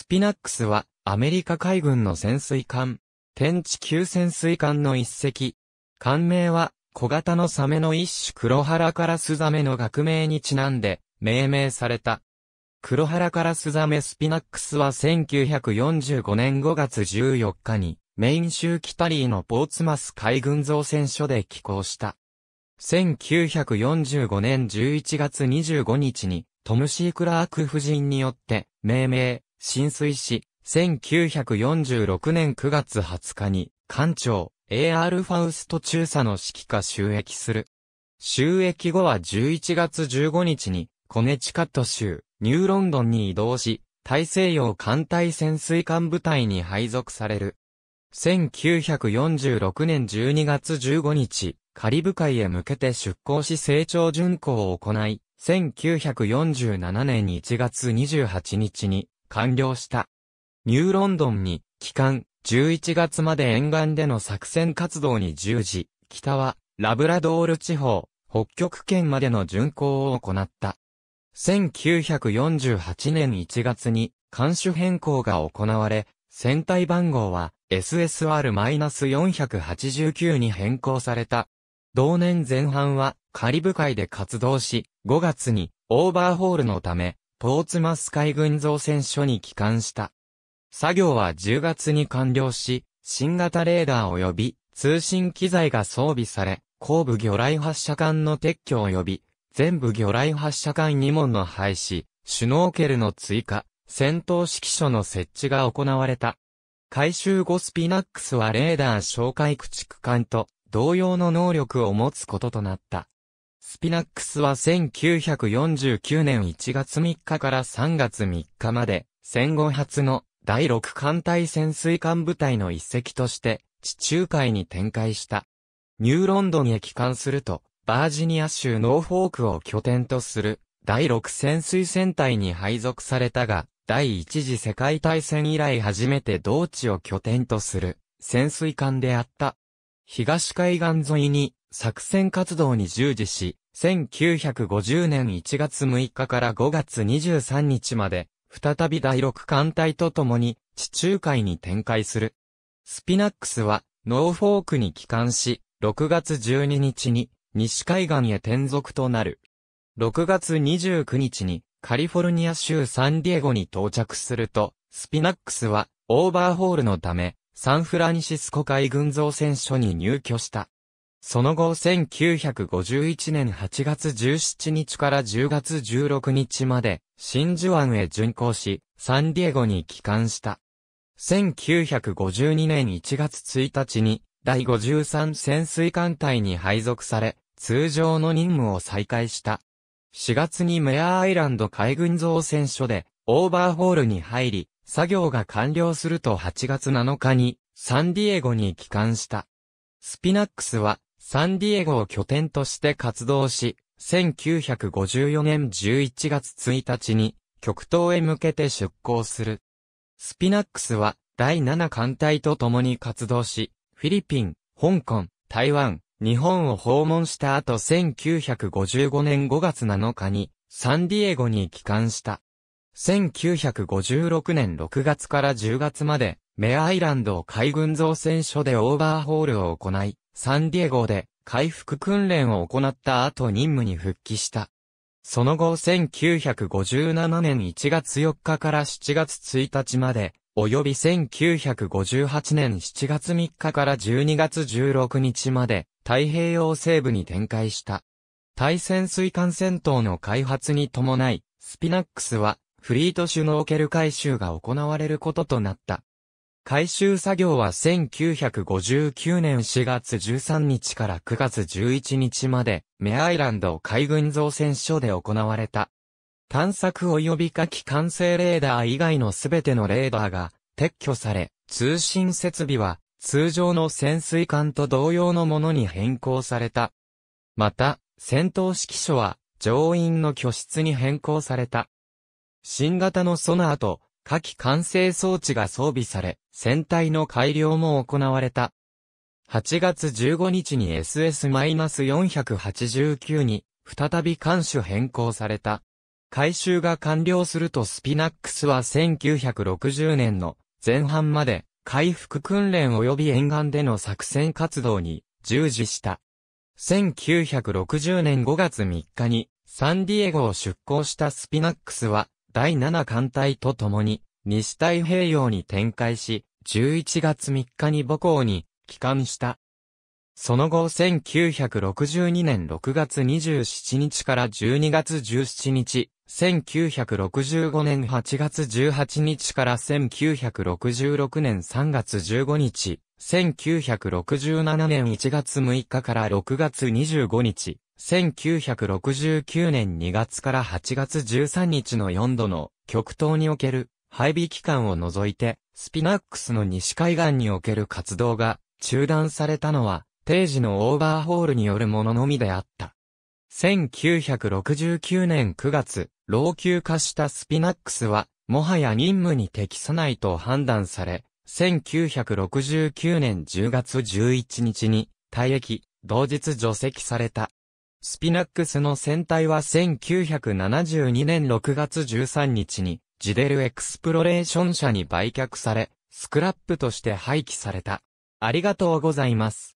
スピナックスは、アメリカ海軍の潜水艦、天地級潜水艦の一隻。艦名は、小型のサメの一種黒原カラスザメの学名にちなんで、命名された。黒原カラスザメスピナックスは1945年5月14日に、メイン州キタリーのポーツマス海軍造船所で寄港した。1945年11月25日に、トム・シー・クラーク夫人によって、命名、浸水し、1946年9月20日に、艦長、A.R. ファウスト中佐の指揮下収益する。収益後は11月15日に、コネチカット州、ニューロンドンに移動し、大西洋艦隊潜水艦部隊に配属される。1946年12月15日、カリブ海へ向けて出港し成長巡航を行い、1947年1月28日に完了した。ニューロンドンに、帰還、11月まで沿岸での作戦活動に従事、北は、ラブラドール地方、北極圏までの巡航を行った。1948年1月に、艦種変更が行われ、船体番号は SSR-489 に変更された。同年前半はカリブ海で活動し、5月にオーバーホールのためポーツマス海軍造船所に帰還した。作業は10月に完了し、新型レーダー及び通信機材が装備され、後部魚雷発射管の撤去及び、全部魚雷発射管2門の廃止、シュノーケルの追加、戦闘指揮所の設置が行われた。回収後スピナックスはレーダー哨戒駆逐艦と同様の能力を持つこととなった。スピナックスは1949年1月3日から3月3日まで、戦後初の第6艦隊潜水艦部隊の一隻として地中海に展開した。ニューロンドンへ帰還すると、バージニア州ノーフォークを拠点とする第6潜水船隊に配属されたが、第一次世界大戦以来初めて同地を拠点とする潜水艦であった。東海岸沿いに作戦活動に従事し、1950年1月6日から5月23日まで、再び第6艦隊と共に地中海に展開する。スピナックスは、ノーフォークに帰還し、6月12日に西海岸へ転属となる。6月29日にカリフォルニア州サンディエゴに到着すると、スピナックスはオーバーホールのため、サンフランシスコ海軍造船所に入居した。その後1951年8月17日から10月16日まで、真珠湾へ巡航し、サンディエゴに帰還した。1952年1月1日に、第53潜水艦隊に配属され、通常の任務を再開した。4月にメアアイランド海軍造船所で、オーバーホールに入り、作業が完了すると8月7日に、サンディエゴに帰還した。スピナックスは、サンディエゴを拠点として活動し、1954年11月1日に極東へ向けて出港する。スピナックスは第7艦隊と共に活動し、フィリピン、香港、台湾、日本を訪問した後1955年5月7日にサンディエゴに帰還した。1956年6月から10月までメアイランド海軍造船所でオーバーホールを行い、サンディエゴで回復訓練を行った後任務に復帰した。その後1957年1月4日から7月1日まで、及び1958年7月3日から12月16日まで太平洋西部に展開した。対潜水艦戦闘の開発に伴い、スピナックスはフリートシュノーケル回収が行われることとなった。回収作業は1959年4月13日から9月11日まで、メアイランド海軍造船所で行われた。探索及び火器管制レーダー以外のすべてのレーダーが撤去され、通信設備は通常の潜水艦と同様のものに変更された。また、戦闘指揮所は乗員の居室に変更された。新型のソナーと火器完成装置が装備され、船体の改良も行われた。8月15日に SS-489 に再び艦種変更された。回収が完了するとスピナックスは1960年の前半まで回復訓練及び沿岸での作戦活動に従事した。1960年5月3日にサンディエゴを出港したスピナックスは第七艦隊と共に、西太平洋に展開し、11月3日に母港に帰還した。その後1962年6月27日から12月17日、1965年8月18日から1966年3月15日、1967年1月6日から6月25日、1969年2月から8月13日の4度の極東における配備期間を除いて、スピナックスの西海岸における活動が中断されたのは、定時のオーバーホールによるもののみであった。1969年9月、老朽化したスピナックスは、もはや任務に適さないと判断され、1969年10月11日に、退役、同日除籍された。スピナックスの船体は1972年6月13日に、ジデルエクスプロレーション社に売却され、スクラップとして廃棄された。ありがとうございます。